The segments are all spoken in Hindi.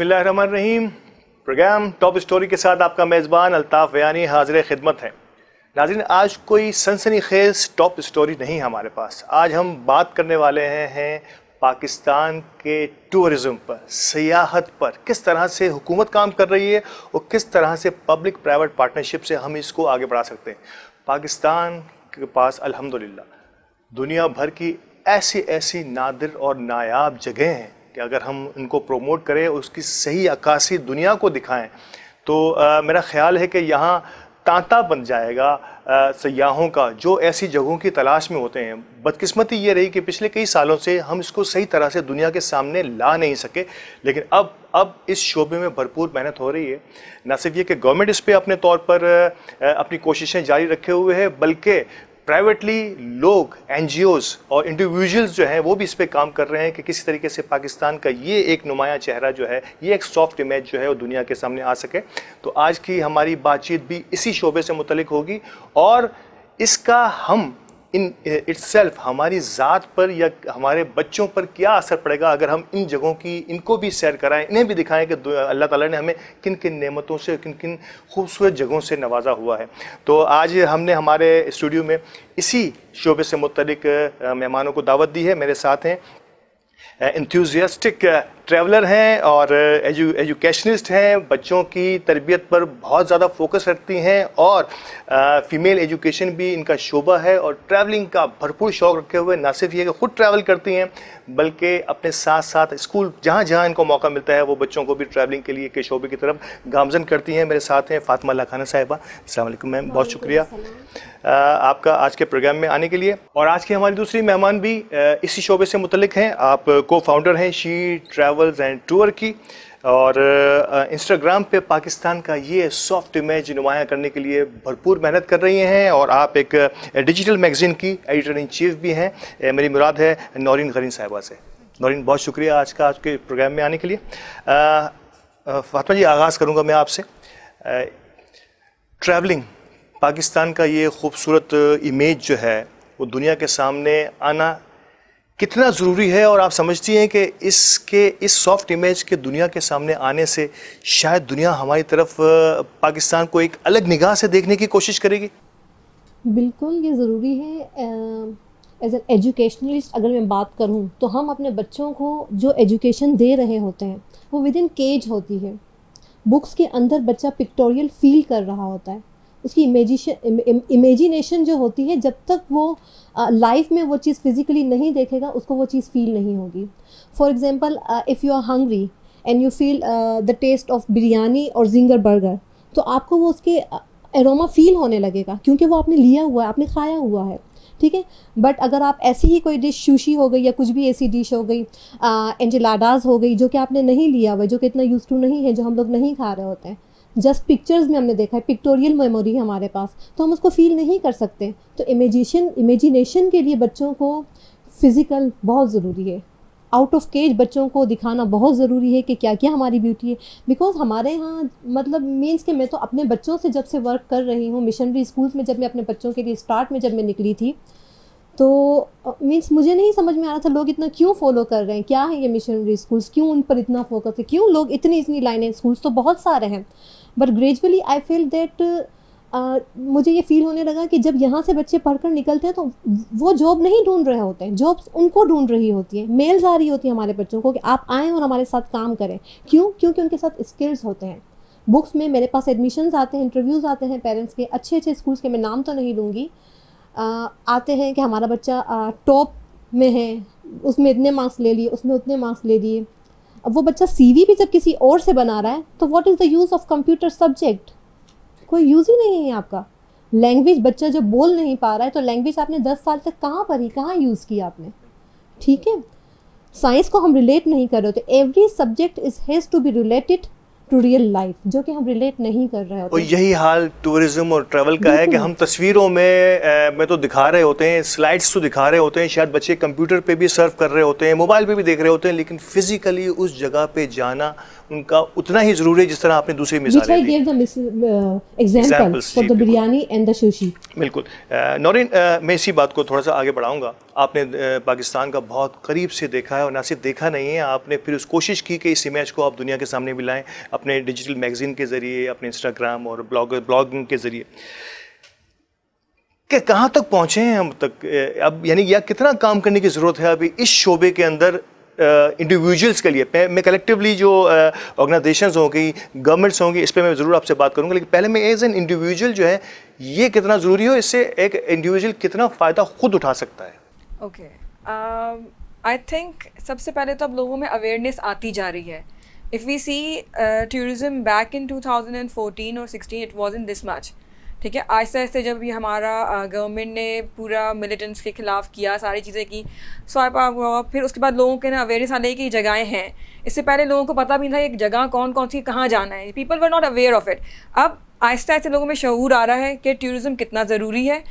बसमीम प्रोग्राम टॉप स्टोरी के साथ आपका मेज़बान अल्ताफ़ बयानी हाजिर खिदमत है नाजिन आज कोई सनसनी खेज टॉप स्टोरी नहीं है हमारे पास आज हम बात करने वाले हैं, हैं पाकिस्तान के टूरिज़म पर सियाहत पर किस तरह से हुकूमत काम कर रही है और किस तरह से पब्लिक प्राइवेट पार्टनरशिप से हम इसको आगे बढ़ा सकते हैं पाकिस्तान के पास अलहमदिल्ला दुनिया भर की ऐसी ऐसी नादिर और नायाब जगह हैं कि अगर हम इनको प्रोमोट करें उसकी सही अक्सी दुनिया को दिखाएं तो आ, मेरा ख्याल है कि यहाँ तांता बन जाएगा सयाहों का जो ऐसी जगहों की तलाश में होते हैं बदकिस्मती ये रही कि पिछले कई सालों से हम इसको सही तरह से दुनिया के सामने ला नहीं सके लेकिन अब अब इस शोबे में भरपूर मेहनत हो रही है ना सिर्फ ये कि गवर्नमेंट इस पर अपने तौर पर अपनी कोशिशें जारी रखे हुए है बल्कि प्राइवेटली लोग एन और इंडिविजुअल्स जो हैं वो भी इस पर काम कर रहे हैं कि किसी तरीके से पाकिस्तान का ये एक नुमाया चेहरा जो है ये एक सॉफ्ट इमेज जो है वो दुनिया के सामने आ सके तो आज की हमारी बातचीत भी इसी शोबे से मुतलिक होगी और इसका हम इन इट्सल्फ हमारी ज़ात पर या हमारे बच्चों पर क्या असर पड़ेगा अगर हम इन जगहों की इनको भी सैर कराएं इन्हें भी दिखाएं कि अल्लाह ताला ने हमें किन किन नेमतों से किन किन खूबसूरत जगहों से नवाजा हुआ है तो आज हमने हमारे स्टूडियो में इसी शोबे से मुतलिक मेहमानों को दावत दी है मेरे साथ हैं इंथ्यूजियास्टिक ट्रैवलर हैं और एजु uh, एजुकेशनिस्ट हैं बच्चों की तरबियत पर बहुत ज़्यादा फोकस रखती हैं और फीमेल uh, एजुकेशन भी इनका शोबा है और ट्रैवलिंग का भरपूर शौक़ रखे हुए ना सिर्फ ये कि ख़ुद ट्रैवल करती हैं बल्कि अपने साथ साथ स्कूल जहाँ जहाँ इनको मौका मिलता है वो बच्चों को भी ट्रैवलिंग के लिए के शोबे की तरफ गामजन करती हैं मेरे साथ हैं फ़ातिमा खाना साहिबा अल्लाम मैम बहुत शुक्रिया uh, आपका आज के प्रोग्राम में आने के लिए और आज की हमारी दूसरी मेहमान भी इसी शोबे से मुतलिक हैं आप को फाउंडर हैं she travel travels and tour की और इंस्टाग्राम पे पाकिस्तान का ये सॉफ्ट इमेज नुमाया करने के लिए भरपूर मेहनत कर रही हैं और आप एक डिजिटल मैगजीन की एडिटर इन चीफ भी हैं मेरी मुराद है नौरीन गरीन साहिबा से नौरीन बहुत शुक्रिया आज का आज के प्रोग्राम में आने के लिए फातमा जी आगाज़ करूँगा मैं आपसे ट्रैवलिंग पाकिस्तान का ये खूबसूरत इमेज जो है वो दुनिया के सामने आना कितना ज़रूरी है और आप समझती हैं कि इसके इस सॉफ्ट इमेज के दुनिया के सामने आने से शायद दुनिया हमारी तरफ पाकिस्तान को एक अलग निगाह से देखने की कोशिश करेगी बिल्कुल ये ज़रूरी है एज एन एजुकेशनलिस्ट अगर मैं बात करूँ तो हम अपने बच्चों को जो एजुकेशन दे रहे होते हैं वो विद इन केज होती है बुक्स के अंदर बच्चा पिक्टोरियल फील कर रहा होता है उसकी इमेजिशन इमेजिनेशन जो होती है जब तक वो लाइफ में वो चीज़ फिज़िकली नहीं देखेगा उसको वो चीज़ फील नहीं होगी for example if you are hungry and you feel the taste of biryani और जिंगर बर्गर तो आपको वो उसके एरोमा फील होने लगेगा क्योंकि वो आपने लिया हुआ है आपने खाया हुआ है ठीक है बट अगर आप ऐसी ही कोई डिश शूशी हो गई या कुछ भी ऐसी डिश हो गई एंजिलाडाज हो गई जो कि आपने नहीं लिया हुआ जो कि इतना यूज़ टू नहीं है जो हम लोग नहीं खा रहे होते हैं जस्ट पिक्चर्स में हमने देखा है पिक्टोरियल मेमोरी हमारे पास तो हम उसको फील नहीं कर सकते तो इमेजिशन इमेजिनेशन के लिए बच्चों को फिज़िकल बहुत ज़रूरी है आउट ऑफ केज बच्चों को दिखाना बहुत ज़रूरी है कि क्या क्या हमारी ब्यूटी है बिकॉज हमारे यहाँ मतलब मीन्स कि मैं तो अपने बच्चों से जब से वर्क कर रही हूँ मिशनरी स्कूल्स में जब मैं अपने बच्चों के लिए स्टार्ट में जब मैं निकली थी तो मीन्स मुझे नहीं समझ में आ रहा था लोग इतना क्यों फॉलो कर रहे हैं क्या है ये मिशनरी स्कूल्स क्यों उन पर इतना फोकस है क्यों लोग इतनी इतनी लाइनें स्कूल्स तो बहुत सारे हैं but gradually I feel that मुझे ये फील होने लगा कि जब यहाँ से बच्चे पढ़कर निकलते हैं तो वो जॉब नहीं ढूंढ रहे होते हैं जॉब्स उनको ढूंढ रही होती है मेल्स आ रही होती है हमारे बच्चों को कि आप आएँ और हमारे साथ काम करें क्यों क्योंकि उनके साथ स्किल्स होते हैं बुक्स में मेरे पास एडमिशन्स आते हैं इंटरव्यूज़ आते हैं पेरेंट्स के अच्छे अच्छे स्कूल्स के मैं नाम तो नहीं लूँगी आते हैं कि हमारा बच्चा टॉप में है उसमें इतने मार्क्स ले लिए उसमें उतने मार्क्स ले लिए अब वो बच्चा सी भी जब किसी और से बना रहा है तो what is the use of computer subject कोई यूज़ ही नहीं है आपका लैंग्वेज बच्चा जब बोल नहीं पा रहा है तो लैंग्वेज आपने दस साल तक कहाँ पढ़ी कहाँ यूज़ की आपने ठीक है साइंस को हम रिलेट नहीं कर रहे होते every subject is has to be related to real life जो कि हम रिलेट नहीं कर रहे होते और यही हाल टूरिज्म और ट्रैवल का है कि हम तस्वीरों में मैं में तो दिखा रहे होते हैं स्लाइड्स तो दिखा रहे होते हैं शायद बच्चे कंप्यूटर पे भी सर्व कर रहे होते हैं मोबाइल पे भी देख रहे होते हैं लेकिन फिजिकली उस जगह पे जाना उनका उतना ही जरूरी है जिस तरह आपने दूसरी uh, बिल्कुल नौरिन मैं इसी बात को थोड़ा सा आगे बढ़ाऊंगा आपने पाकिस्तान का बहुत करीब से देखा है और ना सिर्फ देखा नहीं है आपने फिर उस कोशिश की कि इस इमेज को आप दुनिया के सामने भी लाएं अपने डिजिटल मैगजीन के ज़रिए अपने इंस्टाग्राम और ब्लॉग ब्लॉगिंग के ज़रिए कहाँ तक पहुँचे हैं हम तक अब यानी या कितना काम करने की ज़रूरत है अभी इस शोबे के अंदर इंडिविजुअल्स uh, के लिए मैं कलेक्टिवली जो ऑर्गेनाइजेशन होंगी गवर्नमेंट्स होंगी इस पर मैं ज़रूर आपसे बात करूँगा लेकिन पहले मैं एज एन इंडिविजुअल जो है ये कितना ज़रूरी हो इससे एक इंडिविजुअल कितना फ़ायदा खुद उठा सकता है ओके आई थिंक सबसे पहले तो अब लोगों में अवेयरनेस आती जा रही है if we see tourism back in 2014 और 16 it was in this much ठीक है आहिस्ते आहिस्ते जब भी हमारा गवर्नमेंट ने पूरा मिलिटेंट्स के ख़िलाफ़ किया सारी चीज़ें की स्वाइप हुआ फिर उसके बाद लोगों के ना अवेयरनेस आने की जगहें हैं इससे पहले लोगों को पता भी नहीं था एक जगह कौन कौन सी कहाँ जाना है people were not aware of it अब आहिस्ते आहिस्ते लोगों में शहूर आ रहा है कि टूरिज़म कितना ज़रूरी है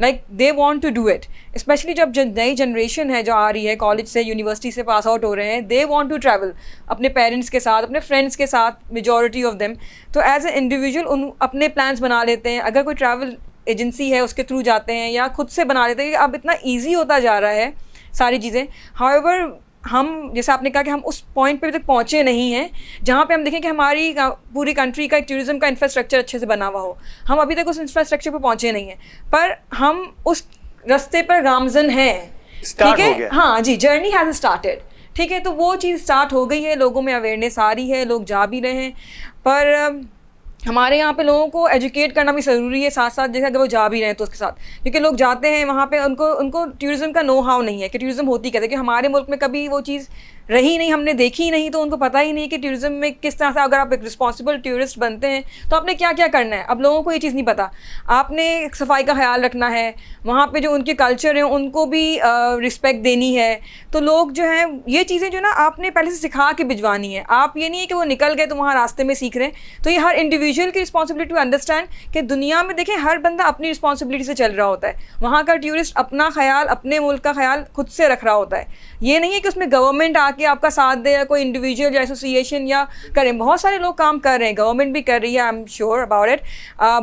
like they want to do it specially जब नई जनरेशन है जो आ रही है कॉलेज से यूनिवर्सिटी से पास आउट हो रहे हैं दे वॉन्ट टू ट्रैवल अपने पेरेंट्स के साथ अपने फ्रेंड्स के साथ मेजोरिटी ऑफ देम तो एज ए इंडिविजुअल उन अपने प्लान्स बना लेते हैं अगर कोई ट्रैवल एजेंसी है उसके थ्रू जाते हैं या खुद से बना लेते हैं अब इतना ईजी होता जा रहा है सारी चीज़ें हाउ हम जैसे आपने कहा कि हम उस पॉइंट पे अभी तक पहुँचे नहीं हैं जहाँ पे हम देखें कि हमारी पूरी कंट्री का एक टूरिज़्म का इंफ्रास्ट्रक्चर अच्छे से बना हुआ हो हम अभी तक उस इंफ्रास्ट्रक्चर पे पहुँचे नहीं हैं पर हम उस रास्ते पर गामजन हैं ठीक है हाँ जी जर्नी हैज़ स्टार्टेड ठीक है तो वो चीज़ स्टार्ट हो गई है लोगों में अवेयरनेस आ रही है लोग जा भी रहे हैं पर हमारे यहाँ पे लोगों को एजुकेट करना भी ज़रूरी है साथ साथ जैसे अगर वो जा भी रहे हैं तो उसके साथ क्योंकि लोग जाते हैं वहाँ पे उनको उनको टूरिज़्म का नो हाउ नहीं है कि टूरिज़्म होती कैसे क्योंकि हमारे मुल्क में कभी वो चीज़ रही नहीं हमने देखी ही नहीं तो उनको पता ही नहीं कि टूरिज्म में किस तरह से अगर आप एक रिस्पॉन्सिबल टूरिस्ट बनते हैं तो आपने क्या क्या करना है अब लोगों को ये चीज़ नहीं पता आपने सफाई का ख्याल रखना है वहाँ पर जो उनके कल्चर हैं उनको भी रिस्पेक्ट देनी है तो लोग जो हैं ये चीज़ें जो ना आपने पहले से सिखा के भिजवानी है आप ये नहीं है कि वो निकल गए तो वहाँ रास्ते में सीख रहे हैं तो ये हर इंडिविजुअल की रिस्पॉन्सिबिलिटी टू अंडरस्टैंड कि दुनिया में देखें हर बंदा अपनी रिस्पॉन्सिबिलिटी से चल रहा होता है वहाँ का टूरिस्ट अपना ख्याल अपने मुल्क का ख्याल खुद से रख रहा होता है ये नहीं है कि उसमें गवर्नमेंट आके कि आपका साथ दे या कोई इंडिविजुअल या एसोसिएशन या करें बहुत सारे लोग काम कर रहे हैं गवर्नमेंट भी कर रही है I am sure about it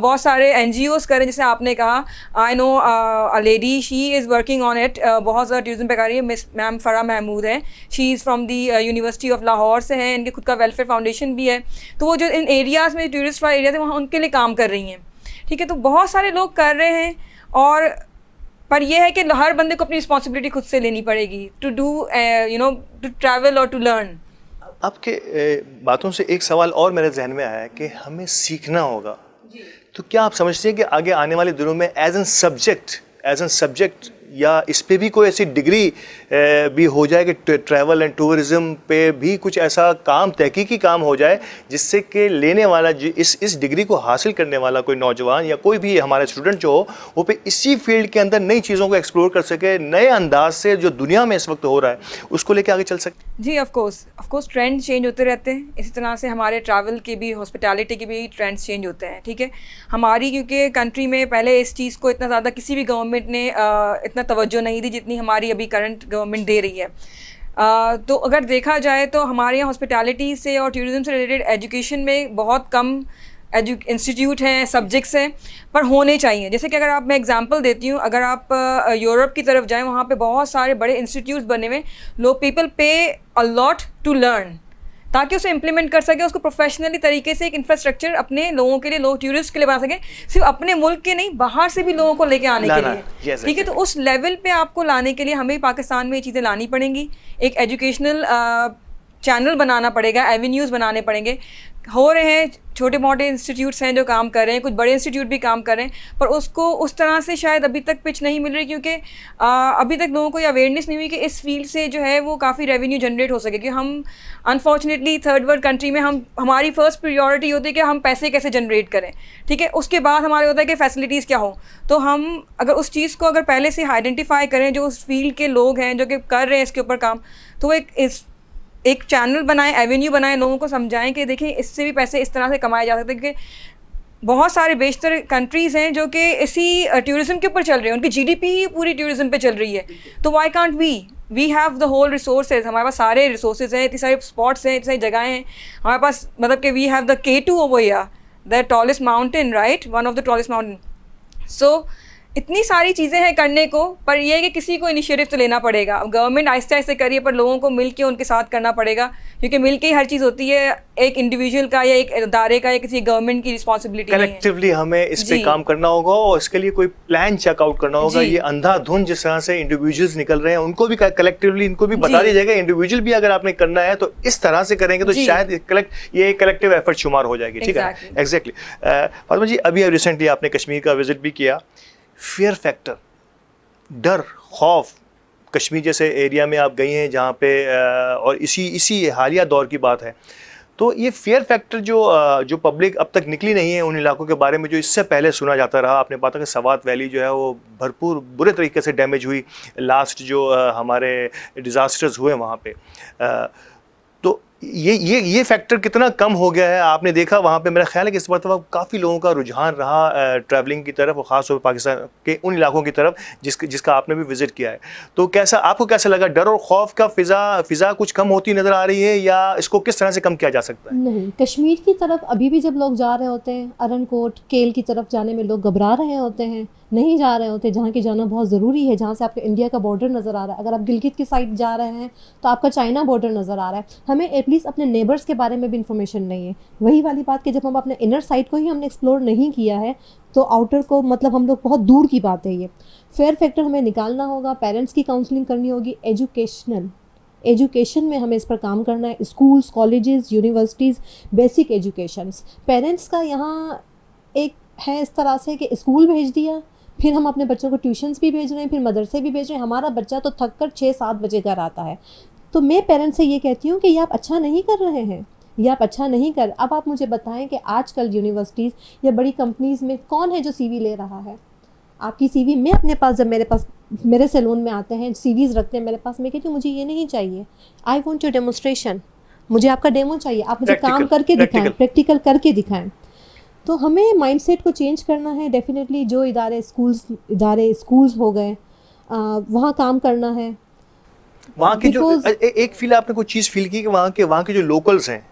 बहुत सारे एन जी ओज़ करें जैसे आपने कहा I know a lady she is working on it बहुत ज़्यादा टूरिज्म पे कर रही है मिस मैम फरा महमूद हैं she is from the university of Lahore से हैं इनके खुद का वेलफेयर फाउंडेशन भी है तो वो जो इन एरियाज़ में टूरिस्ट वाले एरिया थे वहाँ उनके लिए काम कर रही हैं ठीक है तो बहुत सारे लोग कर रहे हैं और पर यह है कि हर बंदे को अपनी रिस्पॉन्सिबिलिटी खुद से लेनी पड़ेगी to do you know to travel और टू लर्न आपके uh, बातों से एक सवाल और मेरे जहन में आया है कि हमें सीखना होगा तो क्या आप समझते हैं कि आगे आने वाले दिनों में as an subject as an subject या इस पर भी कोई ऐसी डिग्री भी हो जाए कि ट्रैवल एंड टूरिज़म पे भी कुछ ऐसा काम तहकीकी काम हो जाए जिससे कि लेने वाला इस इस डिग्री को हासिल करने वाला कोई नौजवान या कोई भी हमारा स्टूडेंट जो हो वो पे इसी फील्ड के अंदर नई चीज़ों को एक्सप्लोर कर सके नए अंदाज से जो दुनिया में इस वक्त हो रहा है उसको लेके आगे चल सके जी ऑफकोर्स ऑफकोर्स ट्रेंड चेंज होते रहते हैं इसी तरह से हमारे ट्रैवल के भी हॉस्पिटैलिटी के भी ट्रेंड्स चेंज होते हैं ठीक है हमारी क्योंकि कंट्री में पहले इस चीज़ को इतना ज़्यादा किसी भी गवर्नमेंट ने इतना तवज्जो नहीं दी जितनी हमारी अभी करंट गवर्नमेंट दे रही है तो अगर देखा जाए तो हमारे यहाँ हॉस्पिटैलिटी से और टूरिज़म से रिलेटेड एजुकेशन में बहुत कम एजु इंस्टीट्यूट हैं सब्जेक्ट्स हैं पर होने चाहिए जैसे कि अगर आप मैं एग्जांपल देती हूँ अगर आप यूरोप की तरफ जाएँ वहाँ पे बहुत सारे बड़े इंस्टीट्यूट्स बने हुए लोग पीपल पे अलॉट टू लर्न ताकि उसे इंप्लीमेंट कर सके उसको प्रोफेशनली तरीके से एक इंफ्रास्ट्रक्चर अपने लोगों के लिए लोग टूरिस्ट के लिए बना सकें सिर्फ अपने मुल्क के नहीं बाहर से भी लोगों को लेके आने के लिए ठीक है तो उस लेवल पर आपको लाने के लिए हमें पाकिस्तान में ये चीज़ें लानी पड़ेंगी एक एजुकेशनल चैनल uh, बनाना पड़ेगा एवेन्यूज़ बनाने पड़ेंगे हो रहे हैं छोटे मोटे इंस्टीट्यूट्स हैं जो काम कर रहे हैं कुछ बड़े इंस्टीट्यूट भी काम कर रहे हैं पर उसको उस तरह से शायद अभी तक पिच नहीं मिल रही क्योंकि अभी तक लोगों को ये अवेयरनेस नहीं हुई कि इस फील्ड से जो है वो काफ़ी रेवेन्यू जनरेट हो सके क्योंकि हम अनफॉर्चुनेटली थर्ड वर्ल्ड कंट्री में हम हमारी फर्स्ट प्रियोरिटी होती है कि हम पैसे कैसे जनरेट करें ठीक है उसके बाद हमारे होता है कि फैसिलिटीज़ क्या हो तो हम अगर उस चीज़ को अगर पहले से आइडेंटिफाई करें जो उस फील्ड के लोग हैं जो कि कर रहे हैं इसके ऊपर काम तो एक इस एक चैनल बनाएं एवेन्यू बनाएं लोगों को समझाएं कि देखिए इससे भी पैसे इस तरह से कमाए जा सकते हैं क्योंकि बहुत सारे बेशतर कंट्रीज़ हैं जो कि इसी टूरिज़्म के ऊपर चल रहे हैं उनकी जीडीपी ही पूरी टूरिज़्म पे चल रही है तो why can't we we have the whole resources हमारे पास सारे रिसोर्स हैं इतनी सारे स्पॉट्स हैं इतनी सारी जगहें हैं हमारे पास मतलब कि we have the K two ओवैया the tallest mountain right one of the tallest mountain so इतनी सारी चीज़ें हैं करने को पर यह कि किसी को इनिशिएटिव तो लेना पड़ेगा गवर्नमेंट आहिस्ते आहिस्ते करिए पर लोगों को मिल उनके साथ करना पड़ेगा क्योंकि मिल के ही हर चीज़ होती है एक इंडिविजुअल का या एक इदारे का या किसी गवर्नमेंट की रिस्पॉन्सिबिलिटी कलेक्टिवली हमें इस पर काम करना होगा और इसके लिए कोई प्लान चेकआउट करना होगा ये अंधाधुन जिस तरह से इंडिविजुअल्स निकल रहे हैं उनको भी कलेक्टिवली इनको भी बता दिया जाएगा इंडिविजुअल भी अगर आपने करना है तो इस तरह से करेंगे तो शायद कलेक्ट ये कलेक्टिव एफर्ट शुमार हो जाएगी ठीक है एग्जैक्टली फातमा जी अभी रिसेंटली आपने कश्मीर का विजिट भी किया फियर फैक्टर डर खौफ कश्मीर जैसे एरिया में आप गई हैं जहाँ पे और इसी इसी हालिया दौर की बात है तो ये फेयर फैक्टर जो जो पब्लिक अब तक निकली नहीं है उन इलाकों के बारे में जो इससे पहले सुना जाता रहा आपने बात कि सवात वैली जो है वो भरपूर बुरे तरीके से डैमेज हुई लास्ट जो हमारे डिज़ास्टर्स हुए वहाँ पर ये ये ये फैक्टर कितना कम हो गया है आपने देखा वहाँ पे मेरा ख्याल है कि इस मरतबा काफ़ी लोगों का रुझान रहा ट्रैवलिंग की तरफ और ख़ासतौर पर पाकिस्तान के उन इलाकों की तरफ जिस जिसका आपने भी विज़िट किया है तो कैसा आपको कैसा लगा डर और खौफ का फ़िज़ा फ़िज़ा कुछ कम होती नज़र आ रही है या इसको किस तरह से कम किया जा सकता है नहीं कश्मीर की तरफ अभी भी जब लोग जा रहे होते हैं अरनकोट केल की तरफ जाने में लोग घबरा रहे होते हैं नहीं जा रहे होते जहाँ के जाना बहुत ज़रूरी है जहाँ से आपका इंडिया का बॉर्डर नज़र आ रहा है अगर आप गिलगित की साइड जा रहे हैं तो आपका चाइना बॉर्डर नज़र आ रहा है हमें एटलीस्ट अपने नेबर्स के बारे में भी इंफॉर्मेशन नहीं है वही वाली बात कि जब हम अपने इनर साइड को ही हमने एक्सप्लोर नहीं किया है तो आउटर को मतलब हम लोग बहुत दूर की बात है ये फेयर फैक्टर हमें निकालना होगा पेरेंट्स की काउंसलिंग करनी होगी एजुकेशनल एजुकेशन में हमें इस पर काम करना है schools colleges universities basic education parents का यहाँ एक है इस तरह से कि स्कूल भेज दिया फिर हम अपने बच्चों को ट्यूशन्स भी भेज रहे हैं फिर मदरसे भी भेज रहे हैं हमारा बच्चा तो थक कर छः सात बजे घर आता है तो मैं पेरेंट्स से ये कहती हूँ कि ये आप अच्छा नहीं कर रहे हैं ये आप अच्छा नहीं कर अब आप मुझे बताएं कि आजकल यूनिवर्सिटीज़ या बड़ी कंपनीज़ में कौन है जो सी ले रहा है आपकी सी मैं अपने पास जब मेरे पास मेरे सैलून में आते हैं सीवीज़ रखते हैं मेरे पास मैं कहती हूँ मुझे ये नहीं चाहिए आई वॉन्ट टू डेमोस्ट्रेशन मुझे आपका डेमो चाहिए आप मुझे काम करके दिखाएं प्रैक्टिकल करके दिखाएं तो हमें माइंडसेट को चेंज करना है डेफिनेटली जो इदारे स्कूल्स इदारे स्कूल्स हो गए वहाँ काम करना है वहाँ के Because, जो ए, एक फील आपने कुछ चीज़ फील की कि वहाँ के वहाँ के जो लोकल्स हैं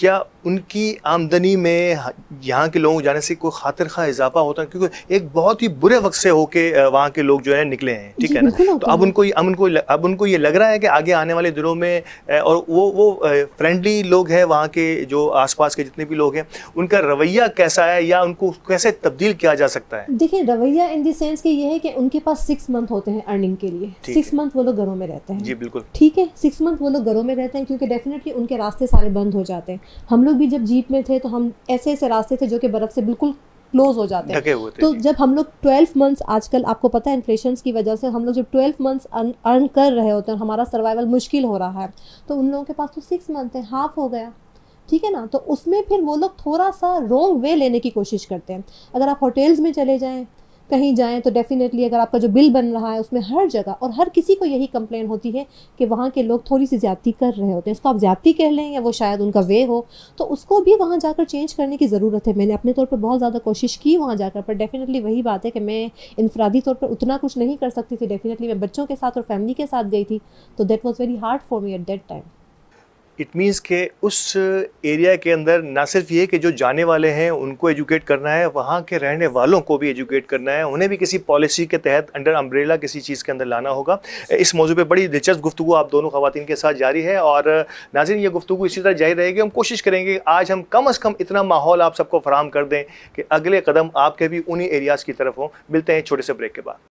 क्या उनकी आमदनी में यहाँ के को जाने से कोई खातिर खा इजाफा होता है क्योंकि एक बहुत ही बुरे वक्त से होके वहाँ के लोग जो है निकले हैं ठीक है ना तो अब उनको अब उनको अब उनको ये लग रहा है कि आगे आने वाले दिनों में और वो वो फ्रेंडली लोग हैं वहाँ के जो आसपास के जितने भी लोग हैं उनका रवैया कैसा है या उनको कैसे तब्दील किया जा सकता है देखिए रवैया इन देंस कि ये है कि उनके पास सिक्स मंथ होते हैं अर्निंग के लिए सिक्स मंथ वो लोग घरों में रहते हैं जी बिल्कुल ठीक है सिक्स मंथ वो लोग घरों में रहते हैं क्योंकि डेफिनेटली उनके रास्ते सारे बंद हो जाते हैं हम लोग भी जब जीप में थे तो हम ऐसे ऐसे रास्ते थे जो कि बर्फ़ से बिल्कुल क्लोज हो जाते हैं तो जब हम लोग ट्वेल्व मंथ्स आजकल आपको पता है इन्फ्लेशन की वजह से हम लोग जब ट्वेल्व मंथ्स अर्न कर रहे होते हैं हमारा सर्वाइवल मुश्किल हो रहा है तो उन लोगों के पास तो सिक्स मंथ है हाफ हो गया ठीक है ना तो उसमें फिर वो लोग थोड़ा सा रॉन्ग वे लेने की कोशिश करते हैं अगर आप होटल्स में चले जाएं कहीं जाएँ तो डेफ़िनेटली अगर आपका जो बिल बन रहा है उसमें हर जगह और हर किसी को यही कंप्लेन होती है कि वहाँ के लोग थोड़ी सी ज़्यादती कर रहे होते हैं इसको आप ज़्यादती कह लें या वो शायद उनका वे हो तो उसको भी वहाँ जाकर चेंज करने की ज़रूरत है मैंने अपने तौर पर बहुत ज़्यादा कोशिश की वहाँ जाकर पर डेफ़िनेटली वही बात है कि मैं इनफरादी तौर पर उतना कुछ नहीं कर सकती थी डेफ़िनेटली मैं बच्चों के साथ और फैमिली के साथ गई थी तो that was very hard for me at that time it means के उस एरिया के अंदर ना सिर्फ ये कि जो जाने वाले हैं उनको एजुकेट करना है वहाँ के रहने वालों को भी एजुकेट करना है उन्हें भी किसी पॉलिसी के तहत अंडर अम्ब्रेला किसी चीज़ के अंदर लाना होगा इस मौजू पर बड़ी दिलचस्प गुफ्तु आप दोनों खातन के साथ जारी है और नाजिन ये गुफ्तु इसी तरह जारी रहेगी हम कोशिश करेंगे आज हम कम अज़ कम इतना माहौल आप सबको फराम कर दें कि अगले कदम आपके भी उन्हीं एरियाज़ की तरफ हों मिलते हैं छोटे से ब्रेक के बाद